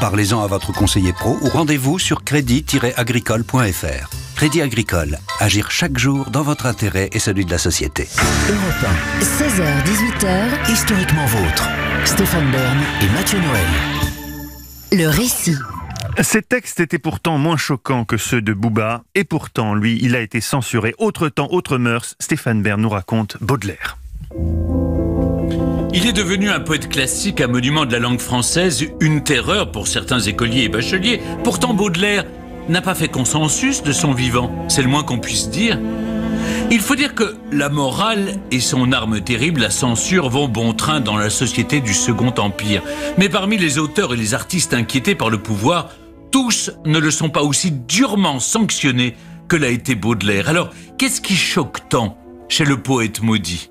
Parlez-en à votre conseiller pro ou rendez-vous sur crédit-agricole.fr. Crédit Agricole, agir chaque jour dans votre intérêt et celui de la société. Europe 16h-18h, historiquement vôtre. Stéphane Bern et Mathieu Noël. Le récit. Ces textes étaient pourtant moins choquants que ceux de Bouba, et pourtant, lui, il a été censuré. Autre temps, autre mœurs, Stéphane Bern nous raconte Baudelaire. Il est devenu un poète classique, un monument de la langue française, une terreur pour certains écoliers et bacheliers. Pourtant, Baudelaire n'a pas fait consensus de son vivant, c'est le moins qu'on puisse dire. Il faut dire que la morale et son arme terrible, la censure, vont bon train dans la société du Second Empire. Mais parmi les auteurs et les artistes inquiétés par le pouvoir, tous ne le sont pas aussi durement sanctionnés que l'a été Baudelaire. Alors, qu'est-ce qui choque tant chez le poète maudit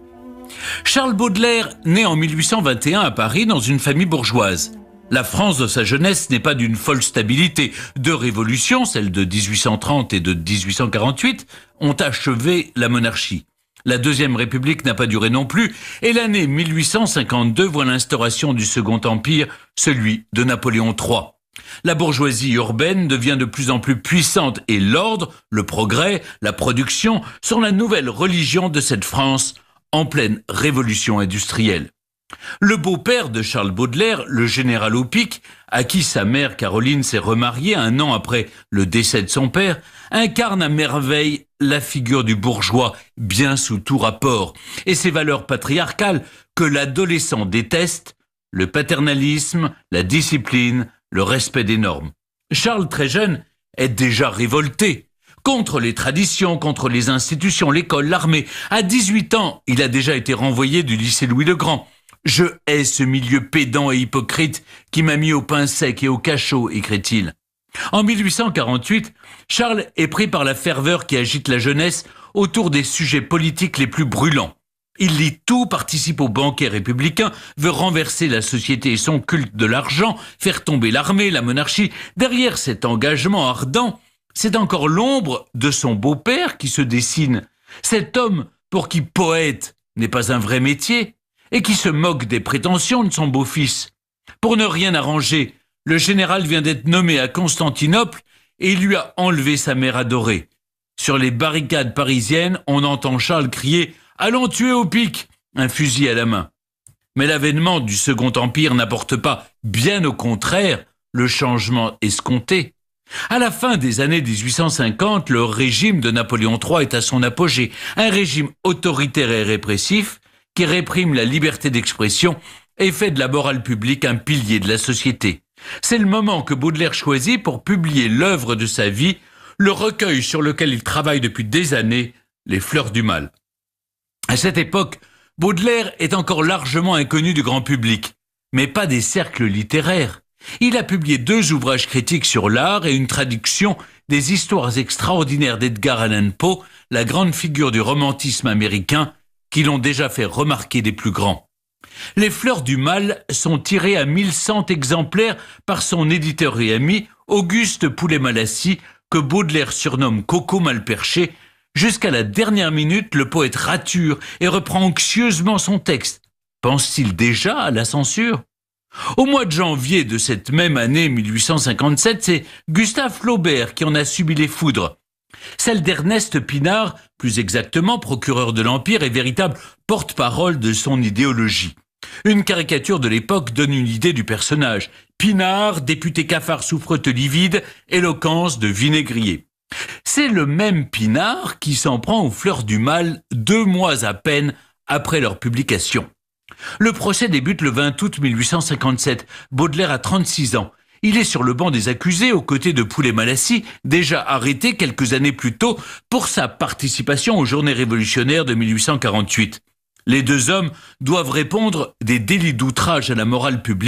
Charles Baudelaire naît en 1821 à Paris dans une famille bourgeoise. La France de sa jeunesse n'est pas d'une folle stabilité. Deux révolutions, celles de 1830 et de 1848, ont achevé la monarchie. La Deuxième République n'a pas duré non plus, et l'année 1852 voit l'instauration du Second Empire, celui de Napoléon III. La bourgeoisie urbaine devient de plus en plus puissante et l'ordre, le progrès, la production sont la nouvelle religion de cette France en pleine révolution industrielle. Le beau-père de Charles Baudelaire, le général Opic, à qui sa mère Caroline s'est remariée un an après le décès de son père, incarne à merveille la figure du bourgeois bien sous tout rapport et ses valeurs patriarcales que l'adolescent déteste, le paternalisme, la discipline, le respect des normes. Charles très jeune est déjà révolté contre les traditions, contre les institutions, l'école, l'armée. À 18 ans, il a déjà été renvoyé du lycée Louis-le-Grand. Je hais ce milieu pédant et hypocrite qui m'a mis au pain sec et au cachot, écrit-il. En 1848, Charles est pris par la ferveur qui agite la jeunesse autour des sujets politiques les plus brûlants. Il lit tout, participe aux banquets républicains, veut renverser la société et son culte de l'argent, faire tomber l'armée, la monarchie. Derrière cet engagement ardent, c'est encore l'ombre de son beau-père qui se dessine, cet homme pour qui poète n'est pas un vrai métier, et qui se moque des prétentions de son beau-fils. Pour ne rien arranger, le général vient d'être nommé à Constantinople et lui a enlevé sa mère adorée. Sur les barricades parisiennes, on entend Charles crier Allons tuer au pic un fusil à la main. Mais l'avènement du Second Empire n'apporte pas, bien au contraire, le changement escompté. À la fin des années 1850, le régime de Napoléon III est à son apogée, un régime autoritaire et répressif qui réprime la liberté d'expression et fait de la morale publique un pilier de la société. C'est le moment que Baudelaire choisit pour publier l'œuvre de sa vie, le recueil sur lequel il travaille depuis des années, Les Fleurs du Mal. À cette époque, Baudelaire est encore largement inconnu du grand public, mais pas des cercles littéraires. Il a publié deux ouvrages critiques sur l'art et une traduction des histoires extraordinaires d'Edgar Allan Poe, la grande figure du romantisme américain, qui l'ont déjà fait remarquer des plus grands. Les fleurs du mal sont tirées à 1100 exemplaires par son éditeur et ami Auguste Poulet-Malassis, que Baudelaire surnomme Coco perché. Jusqu'à la dernière minute, le poète rature et reprend anxieusement son texte. Pense-t-il déjà à la censure au mois de janvier de cette même année 1857, c'est Gustave Flaubert qui en a subi les foudres. Celle d'Ernest Pinard, plus exactement procureur de l'Empire et véritable porte-parole de son idéologie. Une caricature de l'époque donne une idée du personnage. Pinard, député cafard souffrete livide, éloquence de vinaigrier. C'est le même Pinard qui s'en prend aux fleurs du mal deux mois à peine après leur publication. Le procès débute le 20 août 1857. Baudelaire a 36 ans. Il est sur le banc des accusés aux côtés de Poulet Malassi, déjà arrêté quelques années plus tôt pour sa participation aux journées révolutionnaires de 1848. Les deux hommes doivent répondre des délits d'outrage à la morale publique